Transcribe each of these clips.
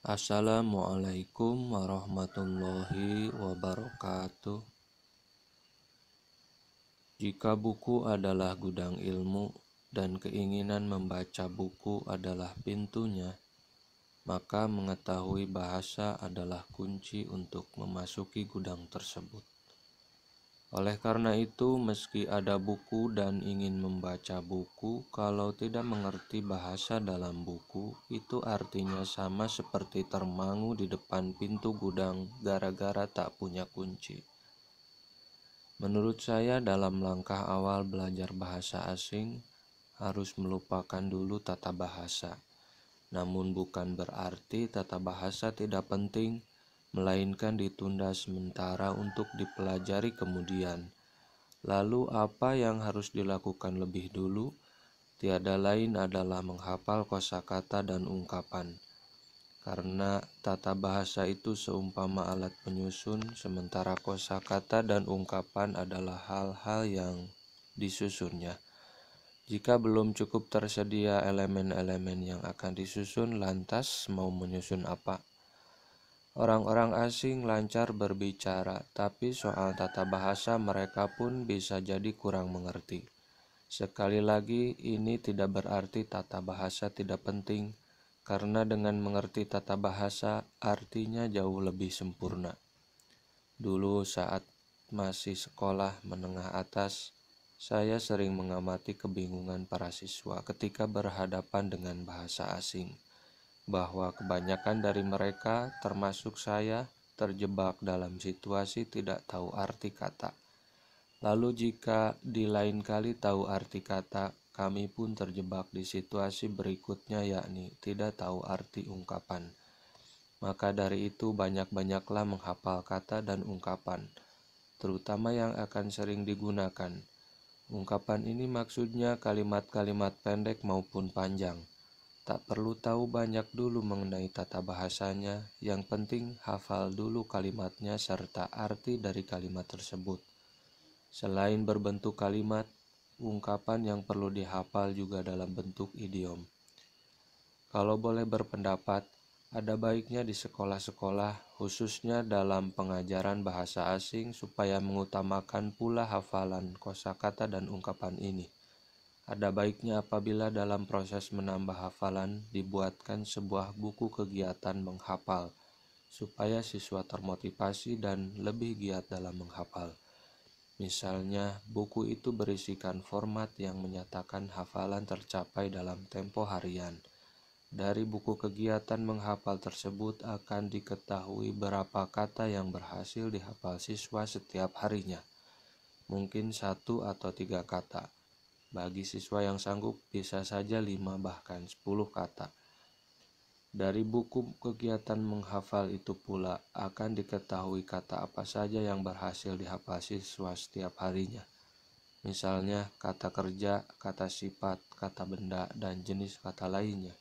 Assalamualaikum warahmatullahi wabarakatuh. Jika buku adalah gudang ilmu dan keinginan membaca buku adalah pintunya, maka mengetahui bahasa adalah kunci untuk memasuki gudang tersebut. Oleh karena itu, meski ada buku dan ingin membaca buku, kalau tidak mengerti bahasa dalam buku, itu artinya sama seperti termangu di depan pintu gudang gara-gara tak punya kunci. Menurut saya, dalam langkah awal belajar bahasa asing harus melupakan dulu tata bahasa. Namun, bukan berarti tata bahasa tidak penting melainkan ditunda sementara untuk dipelajari kemudian. Lalu, apa yang harus dilakukan lebih dulu? Tiada lain adalah menghafal kosakata dan ungkapan, karena tata bahasa itu seumpama alat penyusun, sementara kosakata dan ungkapan adalah hal-hal yang disusunnya. Jika belum cukup tersedia elemen-elemen yang akan disusun, lantas mau menyusun apa? Orang-orang asing lancar berbicara, tapi soal tata bahasa mereka pun bisa jadi kurang mengerti. Sekali lagi, ini tidak berarti tata bahasa tidak penting, karena dengan mengerti tata bahasa artinya jauh lebih sempurna. Dulu, saat masih sekolah menengah atas, saya sering mengamati kebingungan para siswa ketika berhadapan dengan bahasa asing bahwa kebanyakan dari mereka, termasuk saya, terjebak dalam situasi tidak tahu arti kata. Lalu, jika di lain kali tahu arti kata, kami pun terjebak di situasi berikutnya, yakni tidak tahu arti ungkapan. Maka dari itu, banyak-banyaklah menghafal kata dan ungkapan, terutama yang akan sering digunakan. Ungkapan ini maksudnya kalimat-kalimat pendek maupun panjang Tak perlu tahu banyak dulu mengenai tata bahasanya, yang penting hafal dulu kalimatnya serta arti dari kalimat tersebut. Selain berbentuk kalimat, ungkapan yang perlu dihafal juga dalam bentuk idiom. Kalau boleh berpendapat, ada baiknya di sekolah-sekolah, khususnya dalam pengajaran bahasa asing, supaya mengutamakan pula hafalan kosakata dan ungkapan ini. Ada baiknya apabila dalam proses menambah hafalan dibuatkan sebuah buku kegiatan menghafal, supaya siswa termotivasi dan lebih giat dalam menghafal. Misalnya, buku itu berisikan format yang menyatakan hafalan tercapai dalam tempo harian. Dari buku kegiatan menghafal tersebut akan diketahui berapa kata yang berhasil dihafal siswa setiap harinya. Mungkin satu atau tiga kata. Bagi siswa yang sanggup, bisa saja 5 bahkan 10 kata. Dari buku kegiatan menghafal itu pula akan diketahui kata apa saja yang berhasil dihafal siswa setiap harinya. Misalnya kata kerja, kata sifat, kata benda, dan jenis kata lainnya.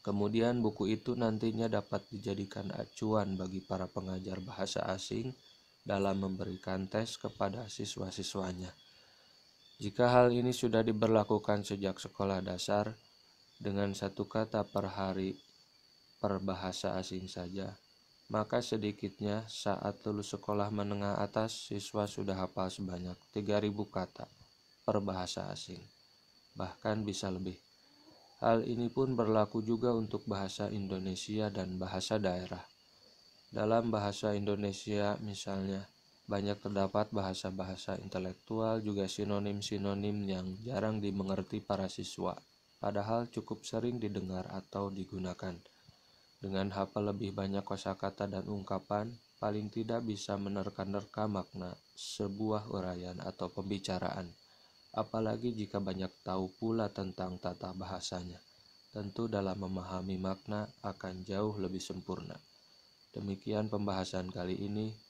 Kemudian buku itu nantinya dapat dijadikan acuan bagi para pengajar bahasa asing dalam memberikan tes kepada siswa-siswanya. Jika hal ini sudah diberlakukan sejak sekolah dasar, dengan satu kata per hari per bahasa asing saja, maka sedikitnya saat lulus sekolah menengah atas, siswa sudah hafal sebanyak 3.000 kata per bahasa asing, bahkan bisa lebih. Hal ini pun berlaku juga untuk bahasa Indonesia dan bahasa daerah. Dalam bahasa Indonesia, misalnya, banyak terdapat bahasa-bahasa intelektual juga sinonim-sinonim yang jarang dimengerti para siswa, padahal cukup sering didengar atau digunakan. Dengan hafal lebih banyak kosakata dan ungkapan, paling tidak bisa menerka-nerka makna sebuah uraian atau pembicaraan, apalagi jika banyak tahu pula tentang tata bahasanya. Tentu dalam memahami makna akan jauh lebih sempurna. Demikian pembahasan kali ini.